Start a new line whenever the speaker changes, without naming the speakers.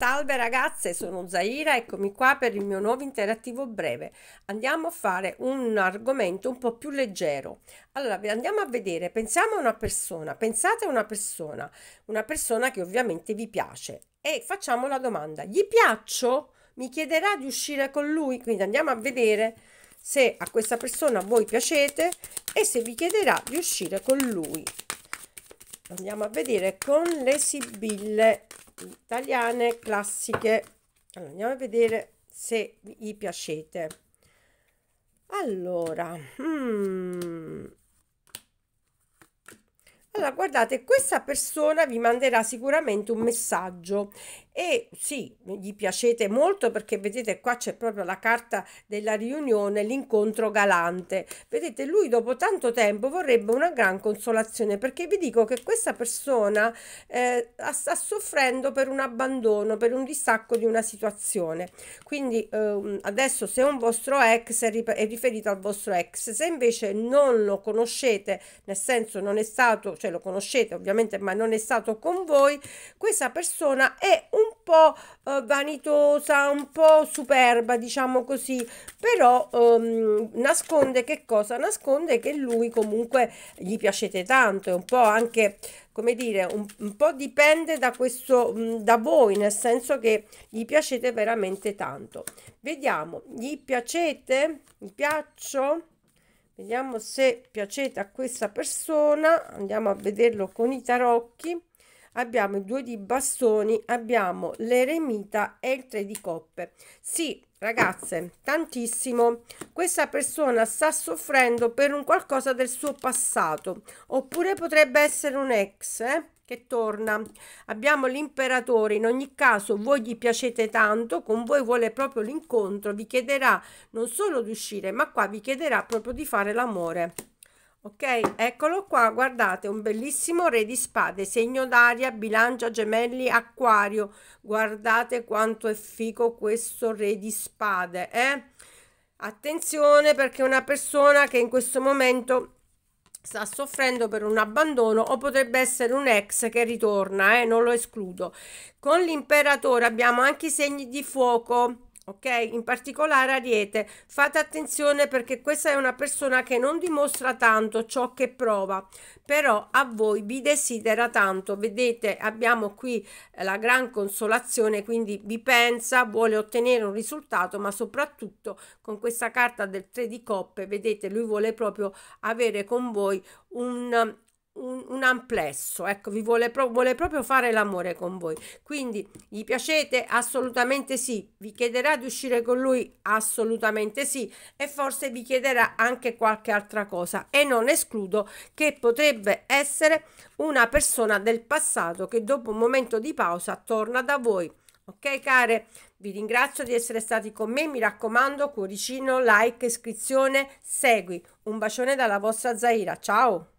Salve ragazze, sono Zaira, eccomi qua per il mio nuovo interattivo breve. Andiamo a fare un argomento un po' più leggero. Allora, andiamo a vedere, pensiamo a una persona, pensate a una persona, una persona che ovviamente vi piace e facciamo la domanda, gli piaccio? Mi chiederà di uscire con lui, quindi andiamo a vedere se a questa persona voi piacete e se vi chiederà di uscire con lui. Andiamo a vedere con le sibille italiane classiche. Allora, andiamo a vedere se vi piacete. Allora, hmm. allora, guardate, questa persona vi manderà sicuramente un messaggio e sì, gli piacete molto perché vedete qua c'è proprio la carta della riunione, l'incontro galante. Vedete, lui dopo tanto tempo vorrebbe una gran consolazione perché vi dico che questa persona eh, sta soffrendo per un abbandono, per un distacco di una situazione. Quindi ehm, adesso se un vostro ex è, è riferito al vostro ex, se invece non lo conoscete, nel senso non è stato, cioè lo conoscete ovviamente, ma non è stato con voi, questa persona è un un po' eh, vanitosa, un po' superba, diciamo così, però ehm, nasconde che cosa? Nasconde che lui comunque gli piacete tanto, è un po' anche come dire, un, un, po' dipende da questo, mm, da voi, nel senso che gli piacete veramente tanto. Vediamo, gli piacete? Mi piaccio? Vediamo se piacete a questa persona, andiamo a vederlo con i tarocchi abbiamo i due di bastoni, abbiamo l'eremita e il tre di coppe. Sì, ragazze, tantissimo. Questa persona sta soffrendo per un qualcosa del suo passato, oppure potrebbe essere un ex, eh? che torna. Abbiamo l'imperatore, in ogni caso voi gli piacete tanto, con voi vuole proprio l'incontro, vi chiederà non solo di uscire, ma qua vi chiederà proprio di fare l'amore ok eccolo qua guardate un bellissimo re di spade segno d'aria bilancia gemelli acquario guardate quanto è figo questo re di spade eh? attenzione perché una persona che in questo momento sta soffrendo per un abbandono o potrebbe essere un ex che ritorna, eh? non lo escludo. Con l'imperatore abbiamo anche i segni di fuoco, ok? In particolare Ariete, fate attenzione perché questa è una persona che non dimostra tanto ciò che prova, però a voi vi desidera tanto. Vedete, abbiamo qui eh, la gran consolazione, quindi vi pensa, vuole ottenere un risultato, ma soprattutto con questa carta del 3 di coppe, vedete, lui vuole proprio avere con voi un un, un amplesso, ecco, vi vuole, pro- vuole proprio fare l'amore con voi. Quindi gli piacete? Assolutamente sì. Vi chiederà di uscire con lui? Assolutamente sì. E forse vi chiederà anche qualche altra cosa. E non escludo che potrebbe essere una persona del passato che dopo un momento di pausa torna da voi. Ok care, vi ringrazio di essere stati con me, mi raccomando, cuoricino, like, iscrizione, segui. Un bacione dalla vostra Zaira, ciao!